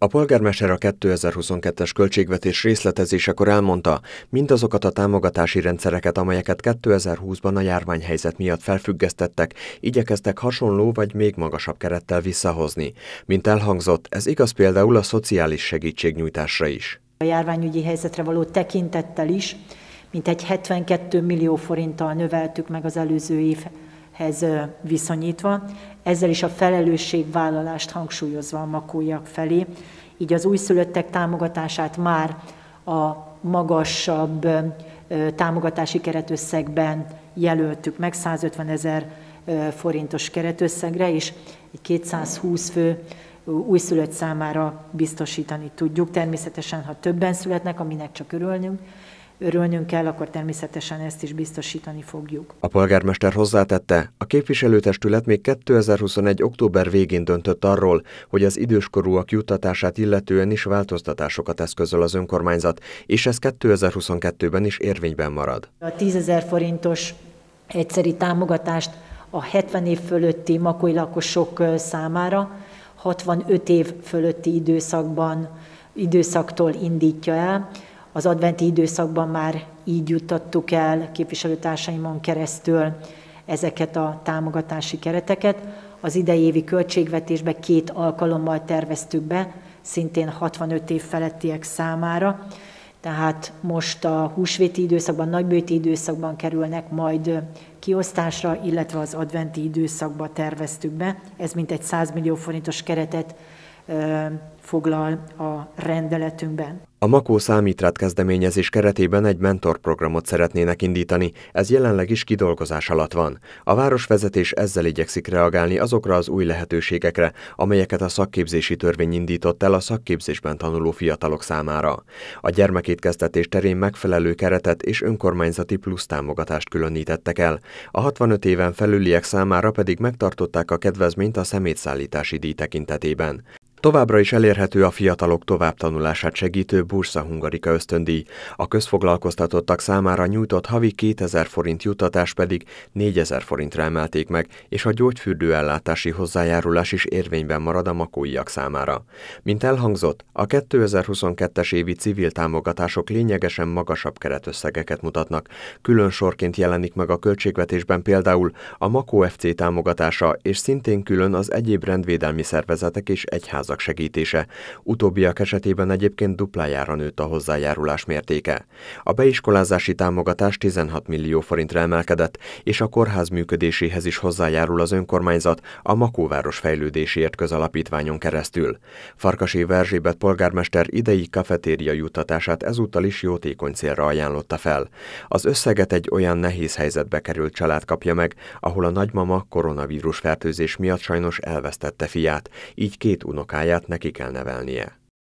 A polgármester a 2022-es költségvetés részletezésekor elmondta, mindazokat a támogatási rendszereket, amelyeket 2020-ban a járványhelyzet miatt felfüggesztettek, igyekeztek hasonló vagy még magasabb kerettel visszahozni. Mint elhangzott, ez igaz például a szociális segítségnyújtásra is. A járványügyi helyzetre való tekintettel is mint egy 72 millió forinttal növeltük meg az előző év hez viszonyítva, ezzel is a felelősségvállalást hangsúlyozva a makójak felé, így az újszülöttek támogatását már a magasabb támogatási keretösszegben jelöltük meg 150 ezer forintos keretösszegre, és egy 220 fő újszülött számára biztosítani tudjuk. Természetesen, ha többen születnek, aminek csak örülnünk, örülnünk kell, akkor természetesen ezt is biztosítani fogjuk. A polgármester hozzátette, a képviselőtestület még 2021. október végén döntött arról, hogy az időskorúak juttatását illetően is változtatásokat eszközöl az önkormányzat, és ez 2022-ben is érvényben marad. A 10 forintos egyszeri támogatást a 70 év fölötti makói lakosok számára 65 év fölötti időszakban, időszaktól indítja el az adventi időszakban már így juttattuk el képviselőtársaimon keresztül ezeket a támogatási kereteket. Az idejévi költségvetésbe két alkalommal terveztük be, szintén 65 év felettiek számára, tehát most a húsvéti időszakban, nagybőti időszakban kerülnek majd kiosztásra, illetve az adventi időszakba terveztük be. Ez mintegy 100 millió forintos keretet foglal a rendeletünkben. A Makó számítrát kezdeményezés keretében egy mentorprogramot szeretnének indítani, ez jelenleg is kidolgozás alatt van. A városvezetés ezzel igyekszik reagálni azokra az új lehetőségekre, amelyeket a szakképzési törvény indított el a szakképzésben tanuló fiatalok számára. A gyermekétkeztetés terén megfelelő keretet és önkormányzati plusz támogatást különítettek el, a 65 éven felüliek számára pedig megtartották a kedvezményt a szemétszállítási díj tekintetében. Továbbra is elérhető a fiatalok továbbtanulását segítő Bursa Hungarika ösztöndíj. A közfoglalkoztatottak számára nyújtott havi 2000 forint juttatás pedig 4000 forintra emelték meg, és a ellátási hozzájárulás is érvényben marad a makóiak számára. Mint elhangzott, a 2022-es évi civil támogatások lényegesen magasabb keretösszegeket mutatnak. Külön sorként jelenik meg a költségvetésben például a Makó FC támogatása, és szintén külön az egyéb rendvédelmi szervezetek és egyház házak segítése. Utóbbiak esetében egyébként duplájára nőtt a hozzájárulás mértéke. A beiskolázási támogatás 16 millió forintra emelkedett, és a kórház működéséhez is hozzájárul az önkormányzat a Makóváros Fejlődésért Közalapítványon keresztül. Farkasi Verzsébet polgármester idei kafetéria juttatását ezúttal is jótékony célra ajánlotta fel. Az összeget egy olyan nehéz helyzetbe került család kapja meg, ahol a nagymama koronavírus fertőzés miatt sajnos elvesztette fiát, így két unokát munkáját neki kell nevelnie.